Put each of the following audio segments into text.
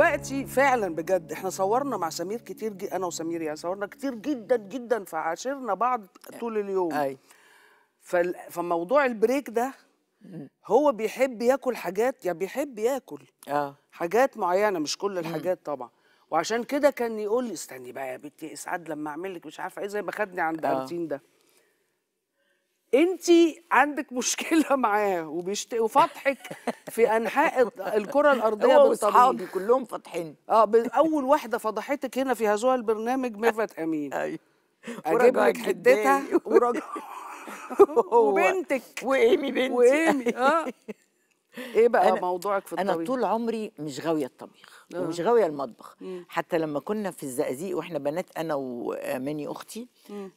دلوقتي فعلا بجد احنا صورنا مع سمير كتير جي انا وسمير يعني صورنا كتير جدا جدا فعاشرنا بعض طول اليوم أي. فموضوع البريك ده هو بيحب ياكل حاجات يعني بيحب ياكل اه حاجات معينه مش كل الحاجات طبعا وعشان كده كان يقول لي استني بقى يا بنتي اسعد لما اعمل لك مش عارفه ايه زي ما خدني عند آه. انتين ده انت عندك مشكله معاه وبيشت... وفتحك في انحاء الكره الارضيه هو كلهم فاتحين اه اول واحده فضحتك هنا في هذا البرنامج ميرفت امين ايوه اجيب لك حدتها ورجل وبنتك وايمي بنتي وايمي اه ايه بقى أنا موضوعك في الطبيخ؟ انا طول عمري مش غاويه الطبيخ آه. ومش غاويه المطبخ مم. حتى لما كنا في الزقازيق واحنا بنات انا واماني اختي مم.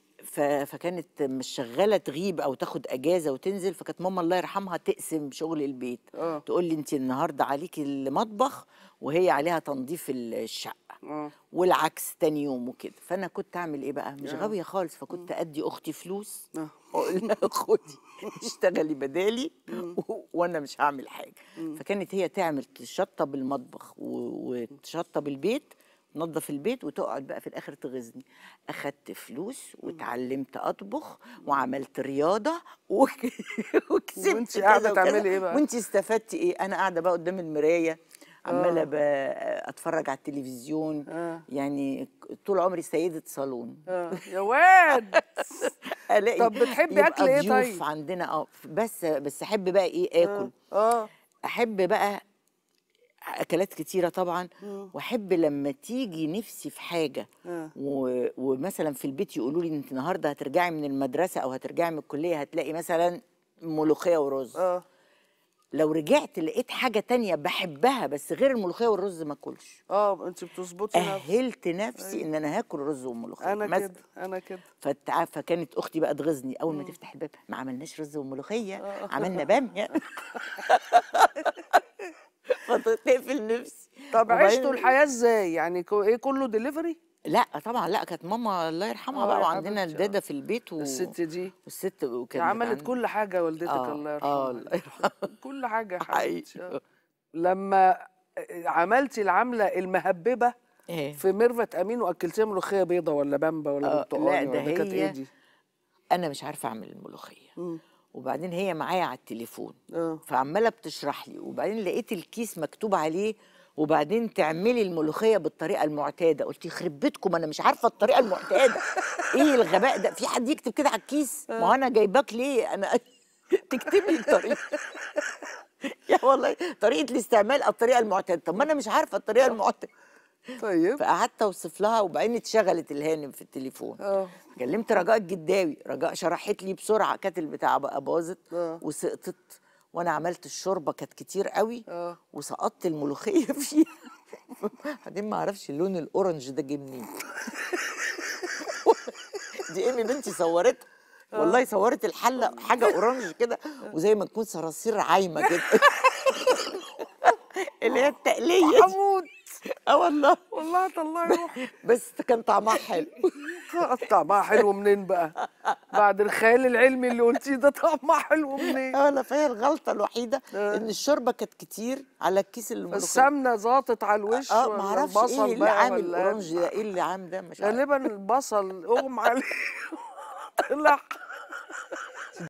فكانت مش شغاله تغيب او تاخد اجازه وتنزل فكانت ماما الله يرحمها تقسم شغل البيت أوه. تقول لي انت النهارده عليكي المطبخ وهي عليها تنظيف الشقه أوه. والعكس تاني يوم وكده فانا كنت اعمل ايه بقى مش غاويه خالص فكنت ادي اختي فلوس اقول آه. لها خدي اشتغلي بدالي وانا مش هعمل حاجه فكانت هي تعمل تشطب المطبخ وتشطب البيت نظف البيت وتقعد بقى في الاخر تغيظني اخدت فلوس واتعلمت اطبخ وعملت رياضه وكسبت وانت قاعده تعملي ايه بقى وانت استفدتي ايه انا قاعده بقى قدام المرايه عماله آه. اتفرج على التلفزيون آه. يعني طول عمري سيده صالون آه. يا واد الاقي طب بتحبي اكل ايه طيب عندنا اه بس بس احب بقى ايه اكل اه, آه. احب بقى اكلات كتيره طبعا واحب لما تيجي نفسي في حاجه آه. و... ومثلا في البيت يقولوا لي انت النهارده هترجعي من المدرسه او هترجعي من الكليه هتلاقي مثلا ملوخيه ورز آه. لو رجعت لقيت حاجه تانية بحبها بس غير الملوخيه والرز ما اكلش اه انت بتظبطي نفسك اهلت نفسي أيوة. ان انا هاكل رز وملوخيه انا كده انا كده فتع... فكانت اختي بقى تغيظني اول ما تفتح الباب ما عملناش رز وملوخيه آه. عملنا باميه تقفل نفسي طب عشتوا الحياه ازاي يعني ايه كله دليفري لا طبعا لا كانت ماما الله يرحمها آه، بقى وعندنا الداده في البيت و... الست دي والست وكانت عملت عن... كل حاجه والدتك آه الله آه، يرحمها اه الله يرحمها كل حاجه حقيقي آه. لما عملتي العمله المهببه إيه؟ في ميرفت امين واكلتيها ملوخيه بيضه ولا بامبا ولا برتقال ولا كانت ايه دي انا مش عارفه اعمل الملوخيه وبعدين هي معايا على التليفون آه. فعماله بتشرح لي وبعدين لقيت الكيس مكتوب عليه وبعدين تعملي الملوخيه بالطريقه المعتاده قلت يخرب بيتكم انا مش عارفه الطريقه المعتاده ايه الغباء ده في حد يكتب كده على الكيس آه. ما هو انا جايباك ليه انا تكتب لي الطريقه يا والله طريقه الاستعمال الطريقه المعتاده طب ما انا مش عارفه الطريقه المعتاده طيب فقعدت اوصف لها وبعدين اتشغلت الهانم في التليفون اه كلمت رجاء الجداوي رجاء شرحت لي بسرعه كانت البتاع بقى باظت آه. وسقطت وانا عملت الشوربه كانت كتير قوي أوه. وسقطت الملوخيه فيها بعدين ما اعرفش اللون الاورنج ده جه منين دي امي إيه بنتي صورتها آه. والله صورت الحله حاجه اورنج كده وزي ما تكون صراصير عايمه كده اللي هي التقليه حمود اه والله والله طلع روحي بس كان طعمها حلو طعمها حلو منين بقى؟ بعد الخيال العلمي اللي قلتيه ده طعمها حلو منين؟ اه ولا فهي الغلطه الوحيده آه. ان الشوربه كانت كتير على الكيس موجود السمنه زاطت على آه، الوش اه ما اعرفش ايه اللي عامل إيه؟ اورنج ده ايه اللي عامل ده مش عارف غالبا البصل اغمى عليه طلع